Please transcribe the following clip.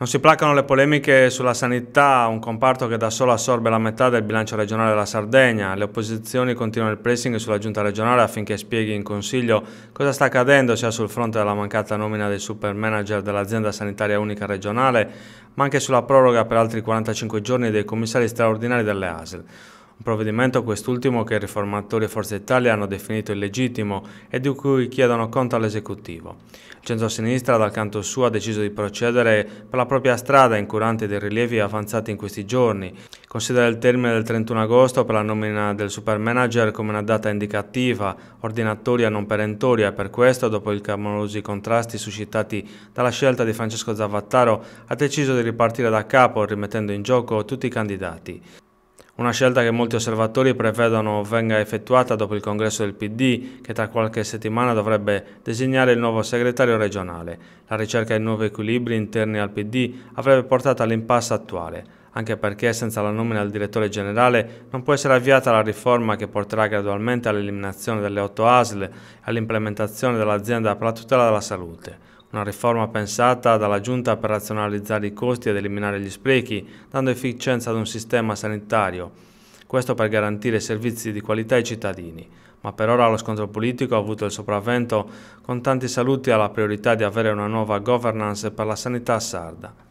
Non si placano le polemiche sulla sanità, un comparto che da solo assorbe la metà del bilancio regionale della Sardegna. Le opposizioni continuano il pressing sulla giunta regionale affinché spieghi in consiglio cosa sta accadendo sia sul fronte della mancata nomina dei super manager dell'azienda sanitaria unica regionale, ma anche sulla proroga per altri 45 giorni dei commissari straordinari delle ASL. Un provvedimento quest'ultimo che i riformatori e Forza Italia hanno definito illegittimo e di cui chiedono conto all'esecutivo. Il centro-sinistra dal canto suo ha deciso di procedere per la propria strada incurante dei rilievi avanzati in questi giorni. Considera il termine del 31 agosto per la nomina del supermanager come una data indicativa, ordinatoria non perentoria e per questo, dopo i clamorosi contrasti suscitati dalla scelta di Francesco Zavattaro, ha deciso di ripartire da capo rimettendo in gioco tutti i candidati. Una scelta che molti osservatori prevedono venga effettuata dopo il congresso del PD, che tra qualche settimana dovrebbe designare il nuovo segretario regionale. La ricerca di nuovi equilibri interni al PD avrebbe portato all'impasse attuale, anche perché senza la nomina del direttore generale non può essere avviata la riforma che porterà gradualmente all'eliminazione delle otto ASL e all'implementazione dell'azienda per la tutela della salute. Una riforma pensata dalla Giunta per razionalizzare i costi ed eliminare gli sprechi, dando efficienza ad un sistema sanitario. Questo per garantire servizi di qualità ai cittadini. Ma per ora lo scontro politico ha avuto il sopravvento, con tanti saluti alla priorità di avere una nuova governance per la sanità sarda.